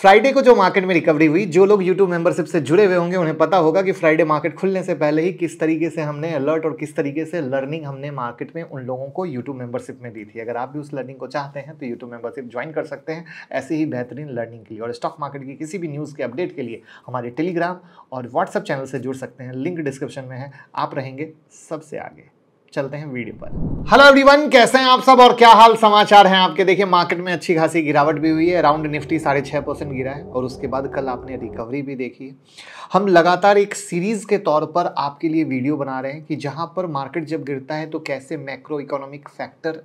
Friday को जो market में रिकवरी हुई जो लोग यूट्यूब मेंबरशिप से जुड़े हुए होंगे उन्हें पता होगा कि फ्राइडे मार्केट खुलने से पहले ही किस तरीके से हमने अलर्ट और किस तरीके से लर्निंग हमने मार्केट में उन लोगों को यूट्यूब मेंबरशिप में दी थी अगर आप भी उस लर्निंग को चाहते हैं तो यूट्यूब मेंबरशिप ज्वाइन कर सकते हैं ऐसे ही बेहतरीन लर्निंग के लिए और स्टॉक मार्केट की किसी भी न्यूज़ के अपडेट के लिए हमारे टेलीग्राम और व्हाट्सअप चैनल से जुड़ सकते हैं लिंक डिस्क्रिप्शन में है आप रहेंगे सबसे आगे चलते हैं वीडियो पर हेलो एवरीवन कैसे हैं आप सब और क्या हाल समाचार हैं आपके देखिए मार्केट में अच्छी खासी गिरावट भी हुई है अराउंड निफ्टी साढ़े छः परसेंट गिरा है और उसके बाद कल आपने रिकवरी भी देखी है हम लगातार एक सीरीज़ के तौर पर आपके लिए वीडियो बना रहे हैं कि जहां पर मार्केट जब गिरता है तो कैसे मैक्रो इकोनॉमिक फैक्टर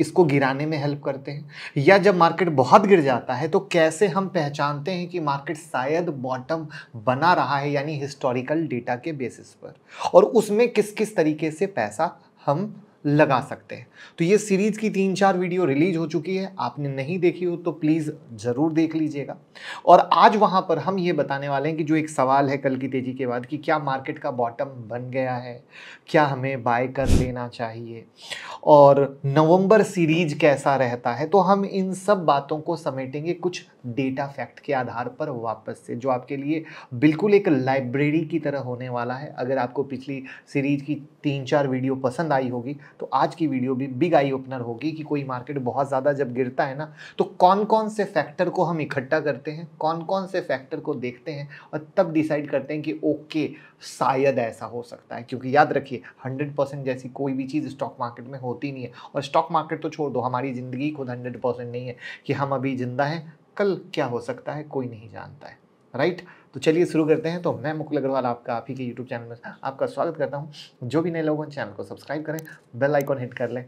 इसको गिराने में हेल्प करते हैं या जब मार्केट बहुत गिर जाता है तो कैसे हम पहचानते हैं कि मार्केट शायद बॉटम बना रहा है यानी हिस्टोरिकल डेटा के बेसिस पर और उसमें किस किस तरीके से पैसा हम लगा सकते हैं तो ये सीरीज़ की तीन चार वीडियो रिलीज हो चुकी है आपने नहीं देखी हो तो प्लीज़ ज़रूर देख लीजिएगा और आज वहाँ पर हम ये बताने वाले हैं कि जो एक सवाल है कल की तेज़ी के बाद कि क्या मार्केट का बॉटम बन गया है क्या हमें बाय कर लेना चाहिए और नवंबर सीरीज कैसा रहता है तो हम इन सब बातों को समेटेंगे कुछ डेटा फैक्ट के आधार पर वापस से जो आपके लिए बिल्कुल एक लाइब्रेरी की तरह होने वाला है अगर आपको पिछली सीरीज की तीन चार वीडियो पसंद आई होगी तो आज की वीडियो भी बिग आई ओपनर होगी कि कोई मार्केट बहुत ज़्यादा जब गिरता है ना तो कौन कौन से फैक्टर को हम इकट्ठा करते हैं कौन कौन से फैक्टर को देखते हैं और तब डिसाइड करते हैं कि ओके शायद ऐसा हो सकता है क्योंकि याद रखिए हंड्रेड परसेंट जैसी कोई भी चीज़ स्टॉक मार्केट में होती नहीं है और स्टॉक मार्केट तो छोड़ दो हमारी ज़िंदगी खुद हंड्रेड परसेंट नहीं है कि हम अभी ज़िंदा हैं कल क्या हो सकता है कोई नहीं जानता है राइट right? तो चलिए शुरू करते हैं तो मैं मुकुल अग्रवाल आपका आप ही के यूट्यूब चैनल में आपका स्वागत करता हूँ जो भी नए लोग हैं चैनल को सब्सक्राइब करें बेल आइकॉन हिट कर लें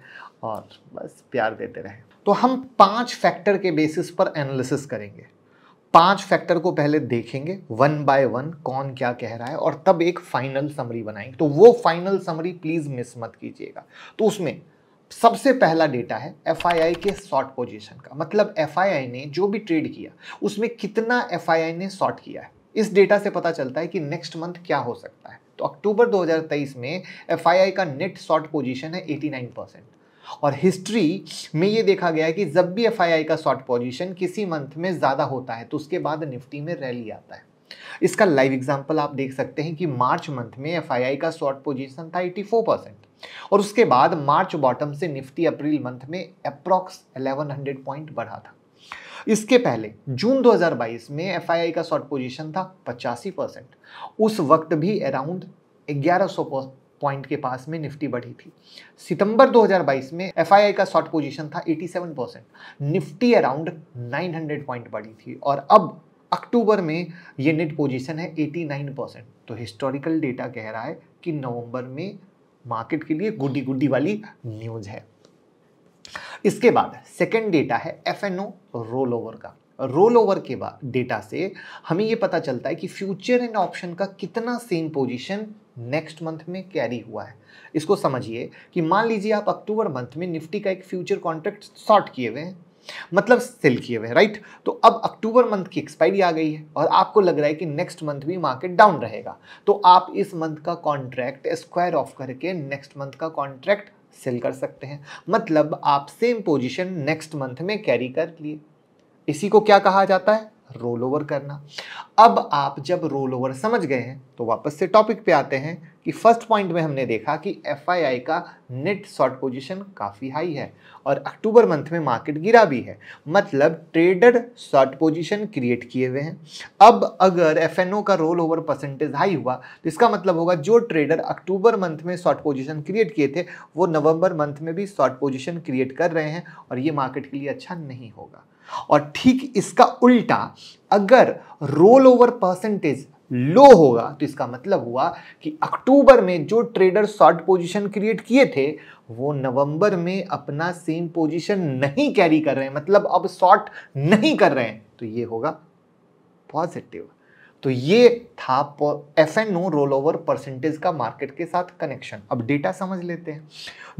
और बस प्यार देते रहें तो हम पाँच फैक्टर के बेसिस पर एनालिसिस करेंगे पांच फैक्टर को पहले देखेंगे वन बाय वन कौन क्या कह रहा है और तब एक फाइनल समरी बनाएंगे तो वो फाइनल समरी प्लीज मिस मत कीजिएगा तो उसमें सबसे पहला डेटा है एफ के शॉर्ट पोजीशन का मतलब एफ ने जो भी ट्रेड किया उसमें कितना एफ ने शॉर्ट किया है इस डेटा से पता चलता है कि नेक्स्ट मंथ क्या हो सकता है तो अक्टूबर 2023 में एफ का नेट शॉर्ट पोजीशन है 89 परसेंट और हिस्ट्री में ये देखा गया है कि जब भी एफ का शॉर्ट पोजीशन किसी मंथ में ज़्यादा होता है तो उसके बाद निफ्टी में रैली आता है इसका लाइव एग्जाम्पल आप देख सकते हैं कि मार्च मंथ में एफ का शॉर्ट पोजिशन था एटी परसेंट और उसके बाद मार्च बॉटम से निफ्टी अप्रैल मंथ में अप्रॉक्स 1100 पॉइंट बढ़ा था इसके पहले जून 2022 में एफ का शॉर्ट पोजीशन था पचासी परसेंट उस वक्त भी अराउंड 1100 पॉइंट के पास में निफ्टी बढ़ी थी सितंबर 2022 में एफ का शॉर्ट पोजीशन था 87 परसेंट निफ्टी अराउंड 900 पॉइंट बढ़ी थी और अब अक्टूबर में ये नेट पोजीशन है 89 परसेंट तो हिस्टोरिकल डेटा कह रहा है कि नवंबर में मार्केट के लिए गुड्डी गुड्डी वाली न्यूज़ है इसके बाद सेकेंड डेटा है F N O roll over का रोल ओवर के बाद डेटा से हमें यह पता चलता है कि फ्यूचर एंड ऑप्शन का कितना सेम पोजीशन नेक्स्ट मंथ में कैरी हुआ है इसको समझिए कि मान लीजिए आप अक्टूबर मंथ में निफ्टी का एक फ्यूचर कॉन्ट्रैक्ट शॉर्ट किए हुए हैं मतलब सेल किए हुए हैं राइट तो अब अक्टूबर मंथ की एक्सपायरी आ गई है और आपको लग रहा है कि नेक्स्ट मंथ भी मार्केट डाउन रहेगा तो आप इस मंथ का कॉन्ट्रैक्ट स्क्वायर ऑफ करके नेक्स्ट मंथ का कॉन्ट्रैक्ट सेल कर सकते हैं मतलब आप सेम पोजीशन नेक्स्ट मंथ में कैरी कर लिए इसी को क्या कहा जाता है रोल ओवर करना अब आप जब रोल ओवर समझ गए हैं तो वापस से टॉपिक पे आते हैं कि फर्स्ट पॉइंट में हमने देखा कि एफ का नेट शॉर्ट पोजीशन काफ़ी हाई है और अक्टूबर मंथ में मार्केट गिरा भी है मतलब ट्रेडर शॉर्ट पोजीशन क्रिएट किए हुए हैं अब अगर एफ का रोल ओवर परसेंटेज हाई हुआ तो इसका मतलब होगा जो ट्रेडर अक्टूबर मंथ में शॉर्ट पोजीशन क्रिएट किए थे वो नवंबर मंथ में भी शॉर्ट पोजिशन क्रिएट कर रहे हैं और ये मार्केट के लिए अच्छा नहीं होगा और ठीक इसका उल्टा अगर रोल ओवर परसेंटेज लो होगा तो इसका मतलब हुआ कि अक्टूबर में जो ट्रेडर शॉर्ट पोजीशन क्रिएट किए थे वो नवंबर में अपना सेम पोजीशन नहीं कैरी कर रहे हैं मतलब अब शॉर्ट नहीं कर रहे हैं तो ये होगा पॉजिटिव तो ये था F N O roll over percentage का मार्केट के साथ कनेक्शन अब डेटा समझ लेते हैं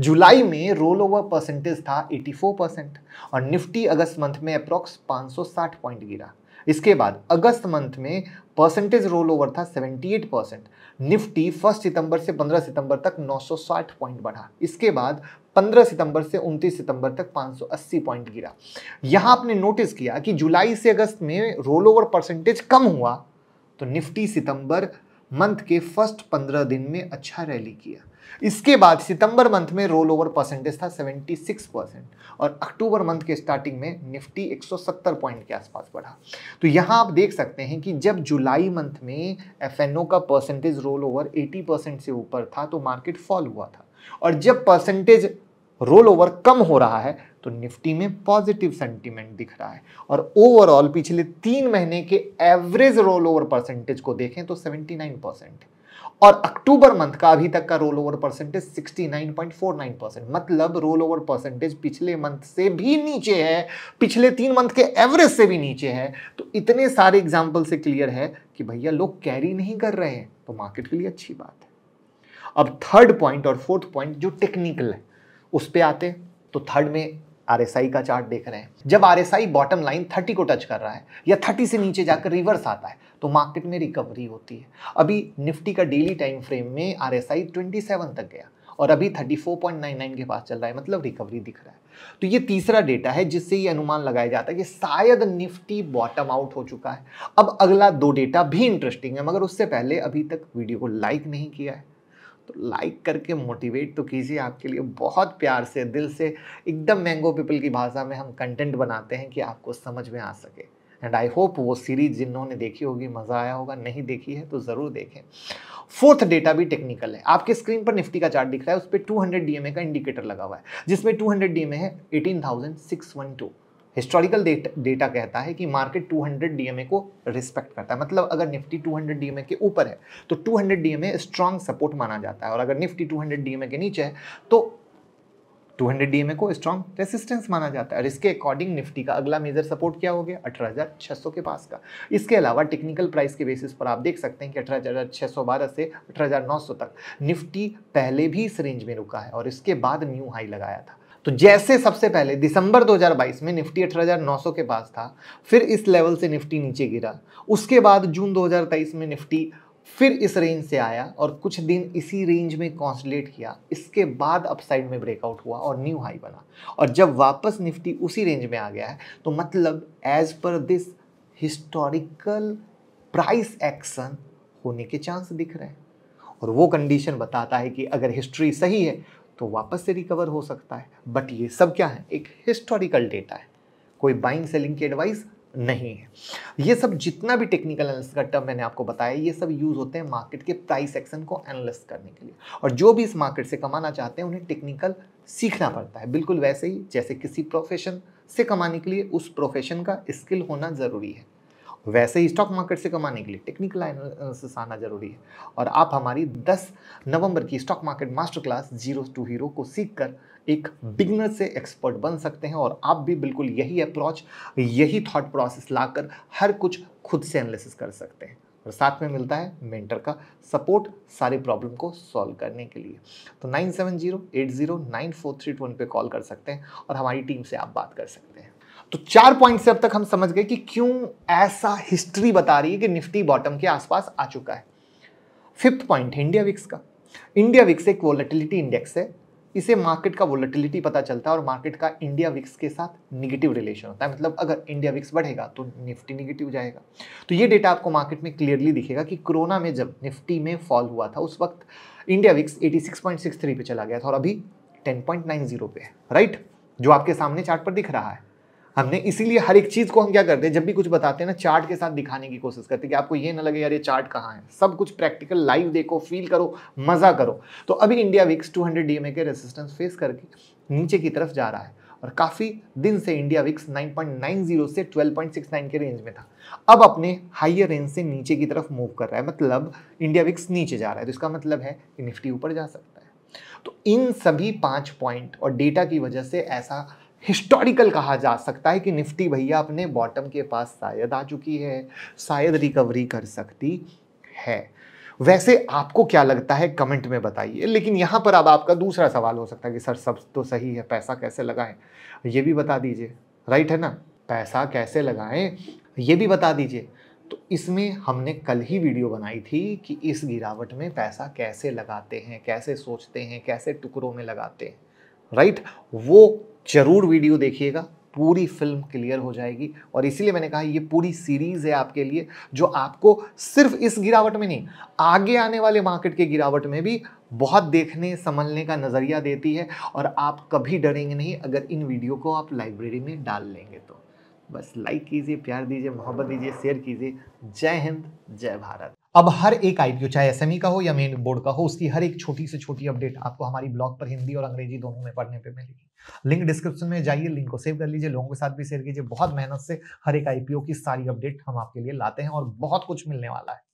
जुलाई में रोल ओवर परसेंटेज था 84 परसेंट और निफ्टी अगस्त मंथ में अप्रॉक्स 560 पॉइंट गिरा इसके बाद अगस्त मंथ में परसेंटेज रोल ओवर था 78 परसेंट निफ्टी फर्स्ट सितंबर से 15 सितंबर तक 960 पॉइंट बढ़ा इसके बाद 15 सितंबर से 29 सितंबर तक 580 पॉइंट गिरा यहां आपने नोटिस किया कि जुलाई से अगस्त में रोल ओवर परसेंटेज कम हुआ तो निफ्टी सितंबर मंथ के फर्स्ट पंद्रह दिन में अच्छा रैली किया इसके बाद सितंबर मंथ में रोल ओवर परसेंटेज था 76 परसेंट और अक्टूबर मंथ के स्टार्टिंग में निफ्टी 170 पॉइंट के आसपास बढ़ा तो यहां आप देख सकते हैं कि जब जुलाई मंथ में एफएनओ का percentage roll over eighty percent से ऊपर था तो मार्केट फॉल हुआ था और जब परसेंटेज रोल ओवर कम हो रहा है तो निफ्टी में पॉजिटिव सेंटीमेंट दिख रहा है और ओवरऑल पिछले तीन महीने के एवरेज रोल ओवर परसेंटेज को देखें तो 79 परसेंट और अक्टूबर मंथ का अभी तक का रोल ओवर परसेंटेज 69.49 परसेंट मतलब रोल ओवर परसेंटेज पिछले मंथ से भी नीचे है पिछले तीन मंथ के एवरेज से भी नीचे है तो इतने सारे एग्जाम्पल से क्लियर है कि भैया लोग कैरी नहीं कर रहे हैं तो मार्केट के लिए अच्छी बात है अब थर्ड पॉइंट और फोर्थ पॉइंट जो टेक्निकल है उस पर आते तो थर्ड में आरएसआई का चार्ट देख रहे हैं जब आरएसआई बॉटम लाइन 30 को टच कर रहा है या 30 से नीचे जाकर रिवर्स आता है तो मार्केट में रिकवरी होती है अभी निफ्टी का डेली टाइम फ्रेम में आरएसआई 27 तक गया और अभी 34.99 के पास चल रहा है मतलब रिकवरी दिख रहा है तो ये तीसरा डेटा है जिससे ये अनुमान लगाया जाता है कि शायद निफ्टी बॉटम आउट हो चुका है अब अगला दो डेटा भी इंटरेस्टिंग है मगर उससे पहले अभी तक वीडियो को लाइक नहीं किया है तो लाइक करके मोटिवेट तो कीजिए आपके लिए बहुत प्यार से दिल से एकदम मैंगो पीपल की भाषा में हम कंटेंट बनाते हैं कि आपको समझ में आ सके एंड आई होप वो सीरीज जिन्होंने देखी होगी मज़ा आया होगा नहीं देखी है तो ज़रूर देखें फोर्थ डेटा भी टेक्निकल है आपके स्क्रीन पर निफ्टी का चार्ट दिख रहा है उस पर टू हंड्रेड का इंडिकेटर लगा हुआ है जिसमें टू हंड्रेड है एटीन टू हिस्टोरिकल डेटा कहता है कि मार्केट 200 डीएमए को रिस्पेक्ट करता है मतलब अगर निफ्टी 200 डीएमए के ऊपर है तो 200 डीएमए स्ट्रांग सपोर्ट माना जाता है और अगर निफ्टी 200 डीएमए के नीचे है तो 200 डीएमए को स्ट्रॉन्ग रेसिस्टेंस माना जाता है और इसके अकॉर्डिंग निफ्टी का अगला मेजर सपोर्ट क्या हो गया अठारह के पास का इसके अलावा टेक्निकल प्राइस के बेसिस पर आप देख सकते हैं कि अठारह से अठारह तक निफ्टी पहले भी इस रेंज में रुका है और इसके बाद न्यू हाई लगाया था तो जैसे सबसे पहले दिसंबर 2022 में निफ्टी 18,900 के पास था फिर इस लेवल से निफ्टी नीचे गिरा उसके बाद जून 2023 में निफ्टी फिर इस रेंज से आया और कुछ दिन इसी रेंज में कॉन्सलेट किया इसके बाद अपसाइड में ब्रेकआउट हुआ और न्यू हाई बना और जब वापस निफ्टी उसी रेंज में आ गया है तो मतलब as per this historical price action होने के चांस दिख रहे हैं और वो कंडीशन बताता है कि अगर हिस्ट्री सही है तो वापस से रिकवर हो सकता है बट ये सब क्या है एक हिस्टोरिकल डेटा है कोई बाइंग सेलिंग की एडवाइस नहीं है ये सब जितना भी टेक्निकल एनालिस का टर्म मैंने आपको बताया ये सब यूज़ होते हैं मार्केट के प्राइस एक्शन को एनालिस करने के लिए और जो भी इस मार्केट से कमाना चाहते हैं उन्हें टेक्निकल सीखना पड़ता है बिल्कुल वैसे ही जैसे किसी प्रोफेशन से कमाने के लिए उस प्रोफेशन का स्किल होना ज़रूरी है वैसे ही स्टॉक मार्केट से कमाने के लिए टेक्निकल एनालिसिस आना जरूरी है और आप हमारी 10 नवंबर की stock market master class zero to hero को सीख कर एक बिगनर से एक्सपर्ट बन सकते हैं और आप भी बिल्कुल यही अप्रोच यही थॉट प्रोसेस लाकर हर कुछ खुद से एनालिसिस कर सकते हैं और साथ में मिलता है मेंटर का सपोर्ट सारे प्रॉब्लम को सॉल्व करने के लिए तो nine seven zero eight zero nine four three two one पर कॉल कर सकते हैं और हमारी टीम से आप बात कर सकते हैं तो चार पॉइंट से अब तक हम समझ गए कि क्यों ऐसा हिस्ट्री बता रही है कि निफ्टी बॉटम के आसपास आ चुका है फिफ्थ पॉइंट है इंडिया विक्स का इंडिया विक्स एक वोलेटिलिटी इंडेक्स है इसे मार्केट का वोलेटिलिटी पता चलता है और मार्केट का इंडिया विक्स के साथ निगेटिव रिलेशन होता है मतलब अगर इंडिया विक्स बढ़ेगा तो निफ्टी निगेटिव जाएगा तो ये डेटा आपको मार्केट में क्लियरली दिखेगा कि कोरोना में जब निफ्टी में फॉल हुआ था उस वक्त इंडिया विक्स 86.63 पे चला गया था और अभी 10.90 पे है राइट जो आपके सामने चार्ट पर दिख रहा है हमने इसीलिए हर एक चीज़ को हम क्या करते हैं जब भी कुछ बताते हैं ना चार्ट के साथ दिखाने की कोशिश करते हैं कि आपको ये ना लगे यार ये चार्ट कहाँ है सब कुछ प्रैक्टिकल लाइव देखो फील करो मज़ा करो तो अभी इंडिया विक्स 200 ए के रेजिस्टेंस फेस करके नीचे की तरफ जा रहा है और काफ़ी दिन से इंडिया विक्स 9.90 से 12.69 के रेंज में था अब अपने हाइयर रेंज से नीचे की तरफ मूव कर रहा है मतलब इंडिया विक्स नीचे जा रहा है तो इसका मतलब है कि निफ्टी ऊपर जा सकता है तो इन सभी पाँच पॉइंट और डेटा की वजह से ऐसा हिस्टोरिकल कहा जा सकता है कि निफ्टी भैया अपने बॉटम के पास शायद आ चुकी है शायद रिकवरी कर सकती है वैसे आपको क्या लगता है कमेंट में बताइए लेकिन यहाँ पर अब आपका दूसरा सवाल हो सकता है कि सर सब तो सही है पैसा कैसे लगाएं ये भी बता दीजिए राइट है ना पैसा कैसे लगाएं ये भी बता दीजिए तो इसमें हमने कल ही वीडियो बनाई थी कि इस गिरावट में पैसा कैसे लगाते हैं कैसे सोचते हैं कैसे टुकड़ों में लगाते हैं राइट वो जरूर वीडियो देखिएगा पूरी फिल्म क्लियर हो जाएगी और इसीलिए मैंने कहा ये पूरी सीरीज है आपके लिए जो आपको सिर्फ इस गिरावट में नहीं आगे आने वाले मार्केट के गिरावट में भी बहुत देखने संभलने का नज़रिया देती है और आप कभी डरेंगे नहीं अगर इन वीडियो को आप लाइब्रेरी में डाल लेंगे तो बस लाइक कीजिए प्यार दीजिए मोहब्बत दीजिए शेयर कीजिए जय हिंद जय भारत अब हर एक आईपीओ चाहे एसएमई e का हो या मेन बोर्ड का हो उसकी हर एक छोटी से छोटी अपडेट आपको हमारी ब्लॉग पर हिंदी और अंग्रेजी दोनों में पढ़ने पर मिलेगी लिंक डिस्क्रिप्शन में जाइए लिंक को सेव कर लीजिए लोगों के साथ भी शेयर कीजिए बहुत मेहनत से हर एक आईपीओ की सारी अपडेट हम आपके लिए लाते हैं और बहुत कुछ मिलने वाला है